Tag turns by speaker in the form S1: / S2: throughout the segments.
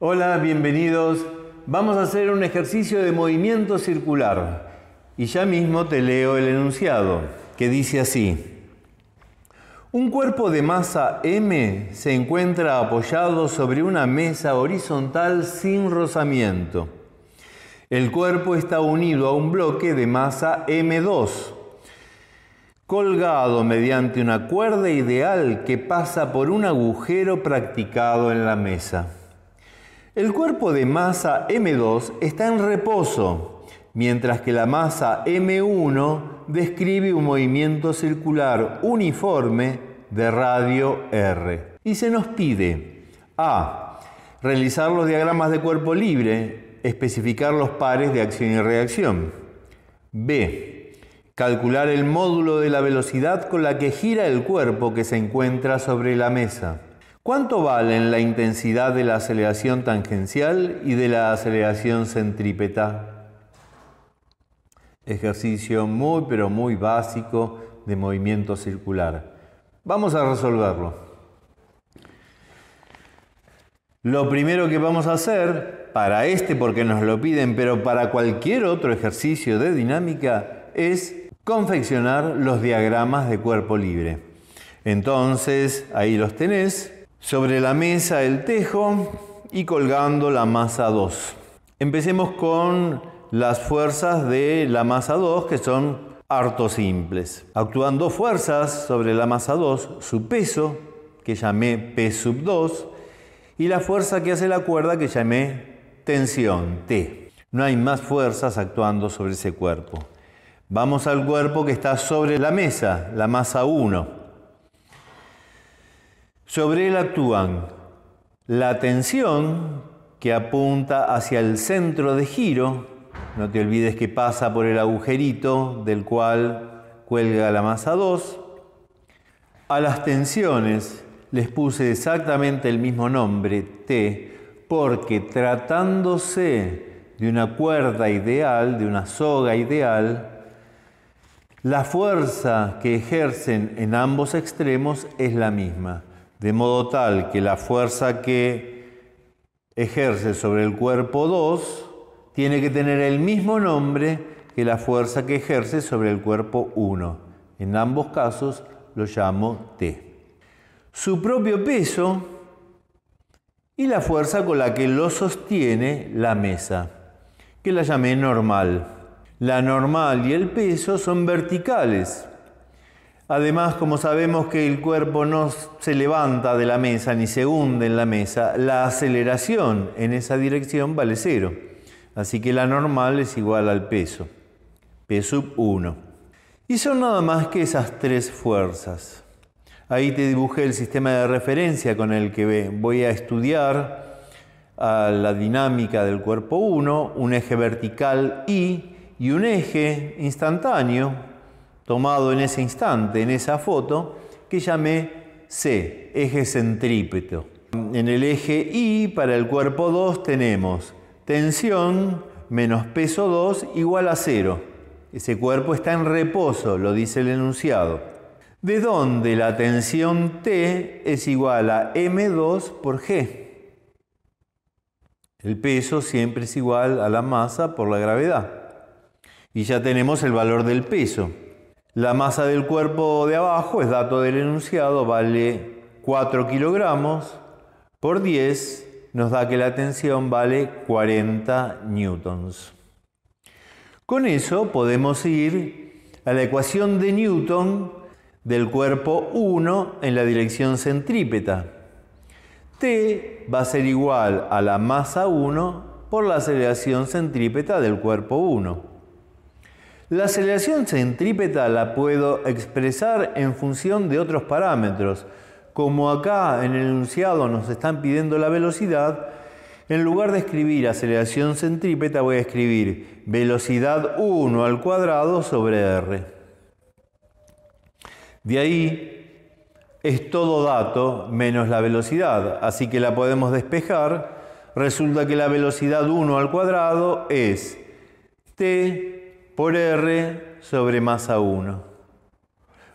S1: Hola, bienvenidos. Vamos a hacer un ejercicio de movimiento circular y ya mismo te leo el enunciado, que dice así. Un cuerpo de masa M se encuentra apoyado sobre una mesa horizontal sin rozamiento. El cuerpo está unido a un bloque de masa M2, colgado mediante una cuerda ideal que pasa por un agujero practicado en la mesa. El cuerpo de masa M2 está en reposo, mientras que la masa M1 describe un movimiento circular uniforme de radio R. Y se nos pide a. Realizar los diagramas de cuerpo libre, especificar los pares de acción y reacción. B. Calcular el módulo de la velocidad con la que gira el cuerpo que se encuentra sobre la mesa. ¿Cuánto valen la intensidad de la aceleración tangencial y de la aceleración centrípeta? Ejercicio muy pero muy básico de movimiento circular. Vamos a resolverlo. Lo primero que vamos a hacer, para este porque nos lo piden, pero para cualquier otro ejercicio de dinámica, es confeccionar los diagramas de cuerpo libre. Entonces, ahí los tenés, sobre la mesa el tejo y colgando la masa 2. Empecemos con las fuerzas de la masa 2 que son harto simples. Actúan dos fuerzas sobre la masa 2, su peso, que llamé P sub 2, y la fuerza que hace la cuerda que llamé tensión, T. No hay más fuerzas actuando sobre ese cuerpo. Vamos al cuerpo que está sobre la mesa, la masa 1. Sobre él actúan la tensión que apunta hacia el centro de giro, no te olvides que pasa por el agujerito del cual cuelga la masa 2. A las tensiones les puse exactamente el mismo nombre, T, porque tratándose de una cuerda ideal, de una soga ideal, la fuerza que ejercen en ambos extremos es la misma de modo tal que la fuerza que ejerce sobre el cuerpo 2 tiene que tener el mismo nombre que la fuerza que ejerce sobre el cuerpo 1. En ambos casos lo llamo T. Su propio peso y la fuerza con la que lo sostiene la mesa, que la llamé normal. La normal y el peso son verticales, Además, como sabemos que el cuerpo no se levanta de la mesa ni se hunde en la mesa, la aceleración en esa dirección vale cero. Así que la normal es igual al peso, P sub 1. Y son nada más que esas tres fuerzas. Ahí te dibujé el sistema de referencia con el que voy a estudiar a la dinámica del cuerpo 1, un eje vertical I y un eje instantáneo tomado en ese instante, en esa foto, que llamé C, eje centrípeto. En el eje Y para el cuerpo 2 tenemos tensión menos peso 2 igual a 0. Ese cuerpo está en reposo, lo dice el enunciado. De donde la tensión T es igual a M2 por G. El peso siempre es igual a la masa por la gravedad. Y ya tenemos el valor del peso. La masa del cuerpo de abajo, es dato del enunciado, vale 4 kilogramos por 10 nos da que la tensión vale 40 newtons. Con eso podemos ir a la ecuación de Newton del cuerpo 1 en la dirección centrípeta. T va a ser igual a la masa 1 por la aceleración centrípeta del cuerpo 1. La aceleración centrípeta la puedo expresar en función de otros parámetros. Como acá en el enunciado nos están pidiendo la velocidad, en lugar de escribir aceleración centrípeta voy a escribir velocidad 1 al cuadrado sobre r. De ahí es todo dato menos la velocidad, así que la podemos despejar. Resulta que la velocidad 1 al cuadrado es t por R sobre masa 1.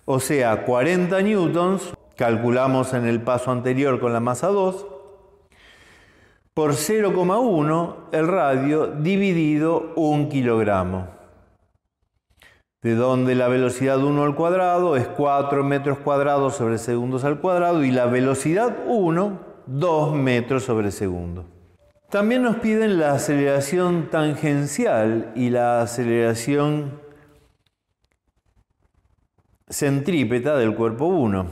S1: O sea, 40 newtons, calculamos en el paso anterior con la masa 2, por 0,1 el radio dividido 1 kilogramo, de donde la velocidad 1 al cuadrado es 4 metros cuadrados sobre segundos al cuadrado y la velocidad 1, 2 metros sobre segundo. También nos piden la aceleración tangencial y la aceleración centrípeta del cuerpo 1.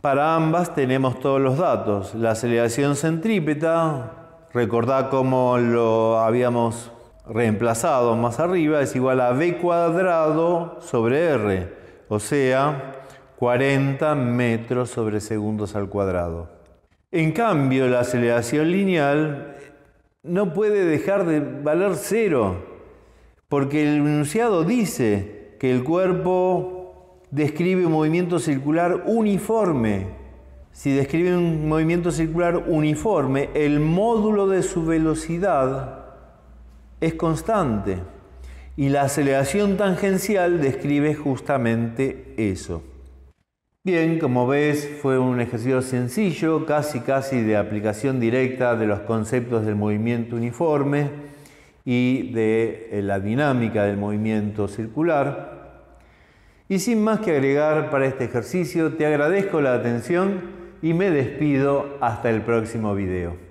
S1: Para ambas tenemos todos los datos. La aceleración centrípeta, recordad cómo lo habíamos reemplazado más arriba, es igual a v cuadrado sobre r, o sea, 40 metros sobre segundos al cuadrado. En cambio, la aceleración lineal no puede dejar de valer cero, porque el enunciado dice que el cuerpo describe un movimiento circular uniforme. Si describe un movimiento circular uniforme, el módulo de su velocidad es constante. Y la aceleración tangencial describe justamente eso. Bien, como ves, fue un ejercicio sencillo, casi casi de aplicación directa de los conceptos del movimiento uniforme y de eh, la dinámica del movimiento circular. Y sin más que agregar para este ejercicio, te agradezco la atención y me despido hasta el próximo video.